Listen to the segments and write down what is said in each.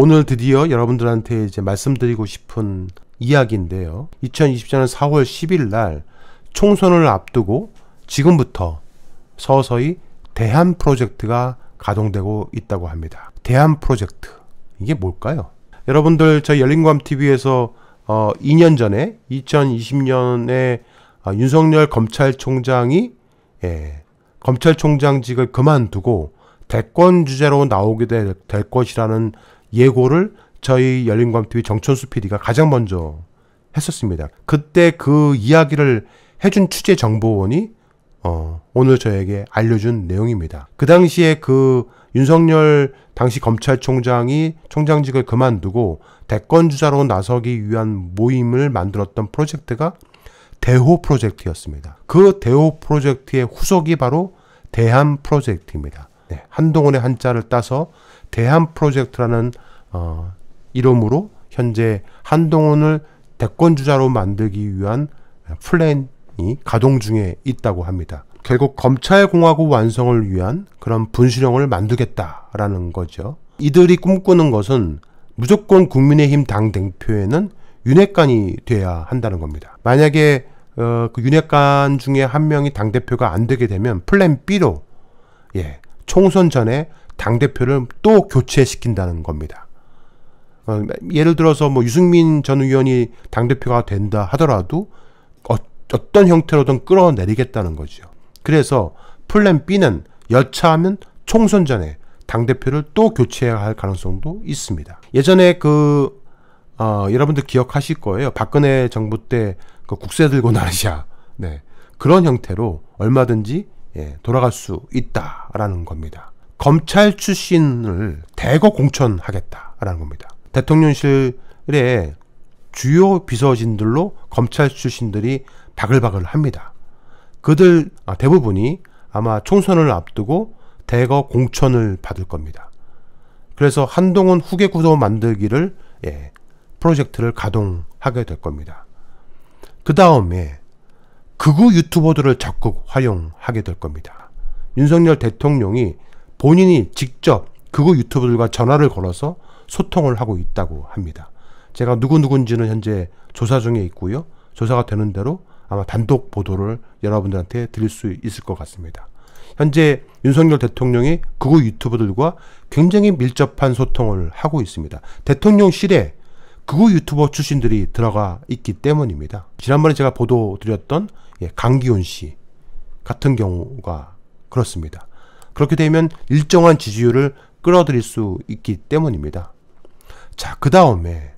오늘 드디어 여러분들한테 이제 말씀드리고 싶은 이야기인데요. 2024년 4월 10일 날 총선을 앞두고 지금부터 서서히 대한 프로젝트가 가동되고 있다고 합니다. 대한 프로젝트. 이게 뭘까요? 여러분들 저희 열린감TV에서 어 2년 전에 2020년에 어 윤석열 검찰총장이 예, 검찰총장직을 그만두고 대권 주자로 나오게 될, 될 것이라는 예고를 저희 열린광 t v 정천수 PD가 가장 먼저 했었습니다. 그때 그 이야기를 해준 취재 정보원이 어, 오늘 저에게 알려준 내용입니다. 그 당시에 그 윤석열 당시 검찰총장이 총장직을 그만두고 대권 주자로 나서기 위한 모임을 만들었던 프로젝트가 대호 프로젝트였습니다. 그 대호 프로젝트의 후속이 바로 대한 프로젝트입니다. 네, 한동훈의 한자를 따서 대한 프로젝트라는 어, 이름으로 현재 한동훈을 대권 주자로 만들기 위한 플랜이 가동 중에 있다고 합니다. 결국 검찰공화국 완성을 위한 그런 분수령을 만들겠다라는 거죠. 이들이 꿈꾸는 것은 무조건 국민의힘 당 대표에는 윤핵관이 돼야 한다는 겁니다. 만약에 어, 그 윤핵관 중에 한 명이 당 대표가 안 되게 되면 플랜 B로 예, 총선 전에 당 대표를 또 교체시킨다는 겁니다. 어, 예를 들어서 뭐 유승민 전 의원이 당대표가 된다 하더라도 어, 어떤 형태로든 끌어내리겠다는 거죠. 그래서 플랜 B는 여차하면 총선 전에 당대표를 또 교체해야 할 가능성도 있습니다. 예전에 그, 어, 여러분들 기억하실 거예요. 박근혜 정부 때그 국세 들고 나르샤. 네. 그런 형태로 얼마든지 예, 돌아갈 수 있다라는 겁니다. 검찰 출신을 대거 공천하겠다라는 겁니다. 대통령실의 주요 비서진들로 검찰 출신들이 바글바글 합니다. 그들 아, 대부분이 아마 총선을 앞두고 대거 공천을 받을 겁니다. 그래서 한동훈 후계 구도 만들기를 예, 프로젝트를 가동하게 될 겁니다. 그 다음에 극우 유튜버들을 적극 활용하게 될 겁니다. 윤석열 대통령이 본인이 직접 극우 유튜버들과 전화를 걸어서 소통을 하고 있다고 합니다. 제가 누구누군지는 현재 조사 중에 있고요. 조사가 되는 대로 아마 단독 보도를 여러분들한테 드릴 수 있을 것 같습니다. 현재 윤석열 대통령이 극우 유튜버들과 굉장히 밀접한 소통을 하고 있습니다. 대통령실에 극우 유튜버 출신들이 들어가 있기 때문입니다. 지난번에 제가 보도 드렸던 예, 강기훈 씨 같은 경우가 그렇습니다. 그렇게 되면 일정한 지지율을 끌어들일 수 있기 때문입니다. 자, 그 다음에,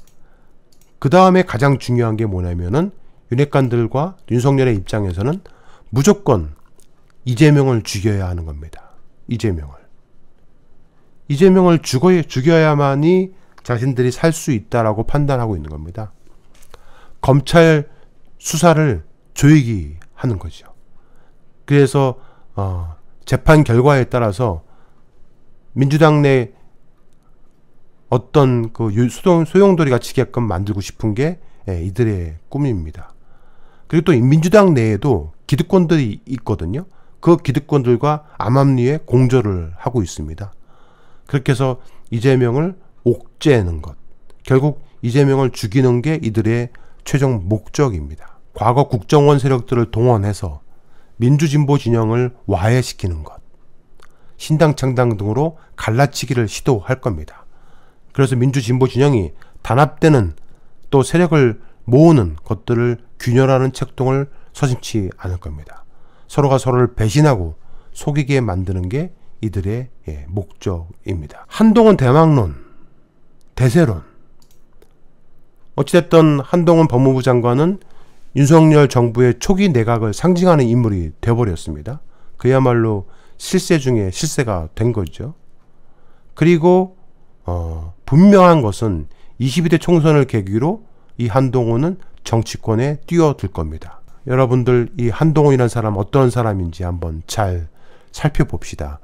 그 다음에 가장 중요한 게 뭐냐면은 윤핵관들과 윤석열의 입장에서는 무조건 이재명을 죽여야 하는 겁니다. 이재명을. 이재명을 죽어, 죽여야만이 자신들이 살 수 있다라고 판단하고 있는 겁니다. 검찰 수사를 조이기 하는 거죠. 그래서 어, 재판 결과에 따라서 민주당 내 어떤 그 수동, 소용돌이가 치게끔 만들고 싶은 게 예, 이들의 꿈입니다. 그리고 또 민주당 내에도 기득권들이 있거든요. 그 기득권들과 암암리에 공조를 하고 있습니다. 그렇게 해서 이재명을 옥죄는 것. 결국 이재명을 죽이는 게 이들의 최종 목적입니다. 과거 국정원 세력들을 동원해서 민주진보 진영을 와해시키는 것. 신당 창당 등으로 갈라치기를 시도할 겁니다. 그래서 민주진보 진영이 단합되는 또 세력을 모으는 것들을 균열하는 책동을 서슴치 않을 겁니다. 서로가 서로를 배신하고 속이게 만드는 게 이들의 예, 목적입니다. 한동훈 대망론, 대세론. 어찌됐든 한동훈 법무부 장관은 윤석열 정부의 초기 내각을 상징하는 인물이 되어버렸습니다. 그야말로 실세 중에 실세가 된 거죠. 그리고 어, 분명한 것은 22대 총선을 계기로 이 한동훈은 정치권에 뛰어들 겁니다. 여러분들 이 한동훈이라는 사람 어떤 사람인지 한번 잘 살펴봅시다.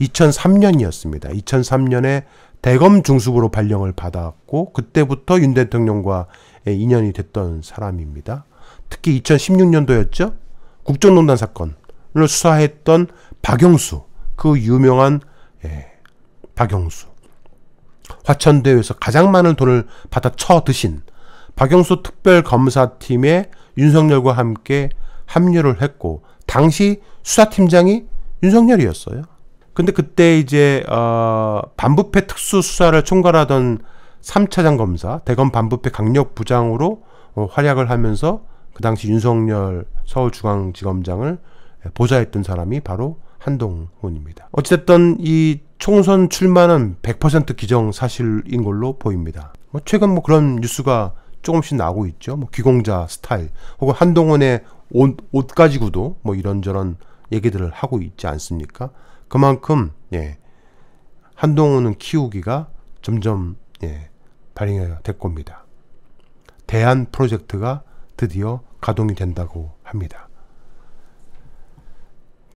2003년이었습니다. 2003년에 대검 중수부로 발령을 받았고 그때부터 윤대통령과 인연이 됐던 사람입니다. 특히 2016년도였죠. 국정농단 사건을 수사했던 박영수 그 유명한 예, 박영수 사천대회에서 가장 많은 돈을 받아 쳐드신 박영수 특별검사팀의 윤석열과 함께 합류를 했고 당시 수사팀장이 윤석열이었어요. 근데 그때 이제 어 반부패 특수 수사를 총괄하던 3차장 검사 대검 반부패 강력 부장으로 어 활약을 하면서 그 당시 윤석열 서울중앙지검장을 보좌했던 사람이 바로 한동훈입니다. 어쨌든이 총선 출마는 100% 기정사실인 걸로 보입니다. 뭐 최근 뭐 그런 뉴스가 조금씩 나오고 있죠. 뭐 귀공자 스타일 혹은 한동훈의 옷, 옷 가지고도 뭐 이런저런 얘기들을 하고 있지 않습니까? 그만큼 예, 한동훈은 키우기가 점점 예, 발행이 될 겁니다. 대한 프로젝트가 드디어 가동이 된다고 합니다.